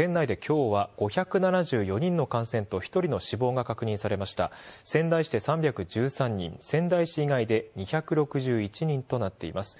県内で今日は574人の感染と1人の死亡が確認されました仙台市で313人仙台市以外で261人となっています